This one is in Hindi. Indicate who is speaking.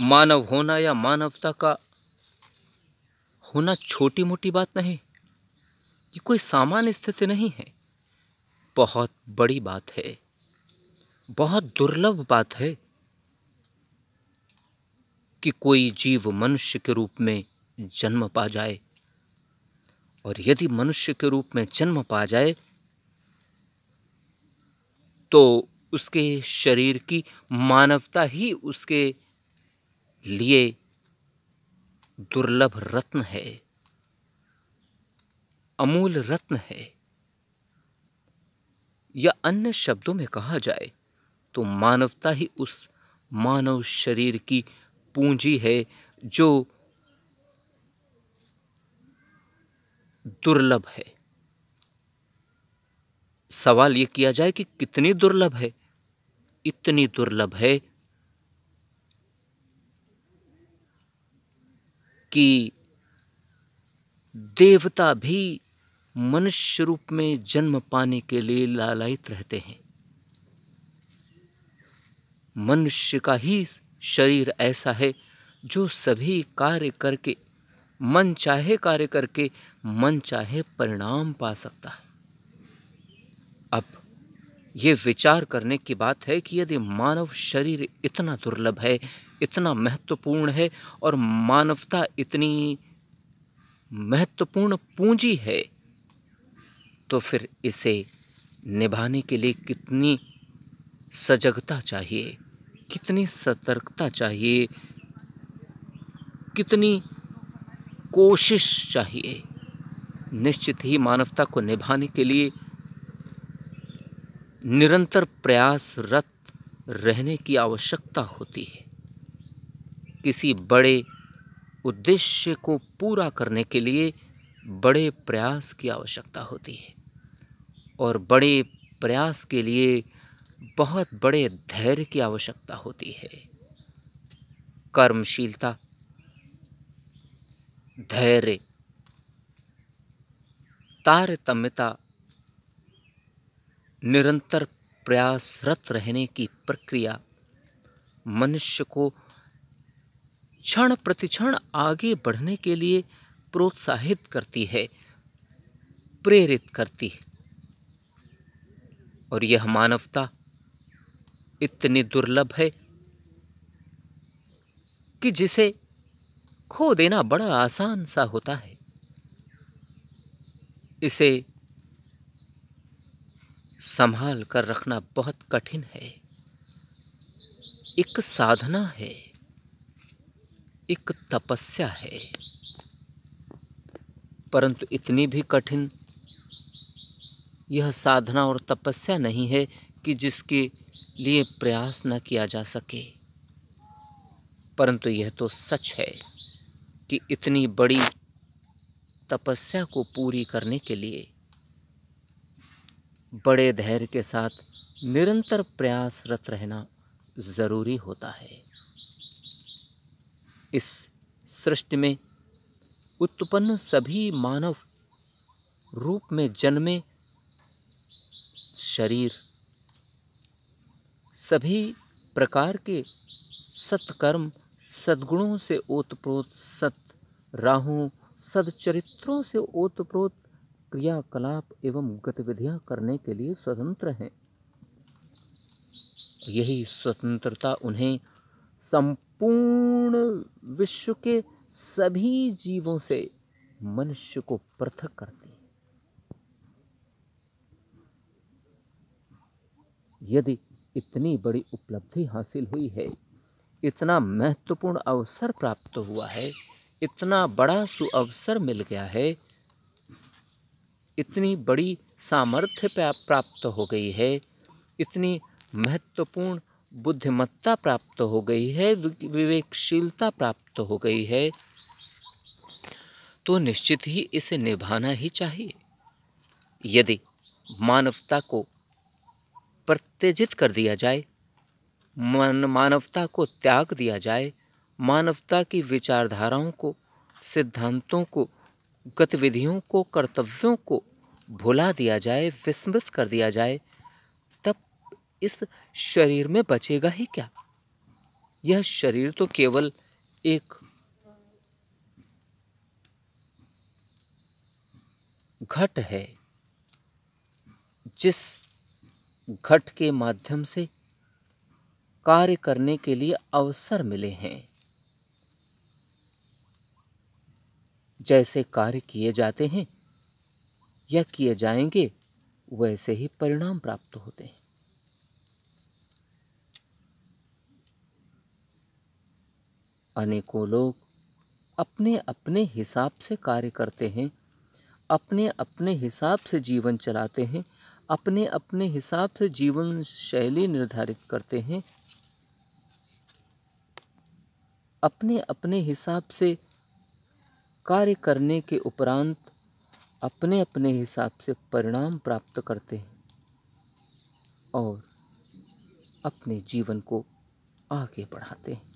Speaker 1: मानव होना या मानवता का होना छोटी मोटी बात नहीं ये कोई सामान्य स्थिति नहीं है बहुत बड़ी बात है बहुत दुर्लभ बात है कि कोई जीव मनुष्य के रूप में जन्म पा जाए और यदि मनुष्य के रूप में जन्म पा जाए तो उसके शरीर की मानवता ही उसके लिए दुर्लभ रत्न है अमूल रत्न है या अन्य शब्दों में कहा जाए तो मानवता ही उस मानव शरीर की पूंजी है जो दुर्लभ है सवाल ये किया जाए कि कितनी दुर्लभ है इतनी दुर्लभ है कि देवता भी मनुष्य रूप में जन्म पाने के लिए लालयित रहते हैं मनुष्य का ही शरीर ऐसा है जो सभी कार्य करके मन चाहे कार्य करके मन चाहे परिणाम पा सकता है अब ये विचार करने की बात है कि यदि मानव शरीर इतना दुर्लभ है इतना महत्वपूर्ण है और मानवता इतनी महत्वपूर्ण पूंजी है तो फिर इसे निभाने के लिए कितनी सजगता चाहिए कितनी सतर्कता चाहिए कितनी कोशिश चाहिए निश्चित ही मानवता को निभाने के लिए निरंतर प्रयासरत रहने की आवश्यकता होती है किसी बड़े उद्देश्य को पूरा करने के लिए बड़े प्रयास की आवश्यकता होती है और बड़े प्रयास के लिए बहुत बड़े धैर्य की आवश्यकता होती है कर्मशीलता धैर्य तारतम्यता निरंतर प्रयासरत रहने की प्रक्रिया मनुष्य को क्षण प्रतिक्षण आगे बढ़ने के लिए प्रोत्साहित करती है प्रेरित करती है और यह मानवता इतनी दुर्लभ है कि जिसे खो देना बड़ा आसान सा होता है इसे संभाल कर रखना बहुत कठिन है एक साधना है एक तपस्या है परंतु इतनी भी कठिन यह साधना और तपस्या नहीं है कि जिसके लिए प्रयास न किया जा सके परंतु यह तो सच है कि इतनी बड़ी तपस्या को पूरी करने के लिए बड़े धैर्य के साथ निरंतर प्रयासरत रहना ज़रूरी होता है इस सृष्टि में उत्पन्न सभी मानव रूप में जन्मे शरीर सभी प्रकार के सत्कर्म सद्गुणों से ओतप्रोत सत राहों सदचरित्रों से ओतप्रोत क्रियाकलाप एवं गतिविधियां करने के लिए स्वतंत्र हैं यही स्वतंत्रता उन्हें संपूर्ण विश्व के सभी जीवों से मनुष्य को पृथक करती है यदि इतनी बड़ी उपलब्धि हासिल हुई है इतना महत्वपूर्ण अवसर प्राप्त हुआ है इतना बड़ा सुअवसर मिल गया है इतनी बड़ी सामर्थ्य प्राप्त हो गई है इतनी महत्वपूर्ण बुद्धिमत्ता प्राप्त हो गई है विवेकशीलता प्राप्त हो गई है तो निश्चित ही इसे निभाना ही चाहिए यदि मानवता को प्रत्यजित कर दिया जाए मन मानवता को त्याग दिया जाए मानवता की विचारधाराओं को सिद्धांतों को गतिविधियों को कर्तव्यों को भुला दिया जाए विस्मृत कर दिया जाए तब इस शरीर में बचेगा ही क्या यह शरीर तो केवल एक घट है जिस घट के माध्यम से कार्य करने के लिए अवसर मिले हैं जैसे कार्य किए जाते हैं या किए जाएंगे वैसे ही परिणाम प्राप्त होते हैं अनेकों लोग अपने अपने हिसाब से कार्य करते हैं अपने अपने हिसाब से जीवन चलाते हैं अपने अपने हिसाब से जीवन शैली निर्धारित करते हैं अपने अपने हिसाब से कार्य करने के उपरांत अपने अपने हिसाब से परिणाम प्राप्त करते हैं और अपने जीवन को आगे बढ़ाते हैं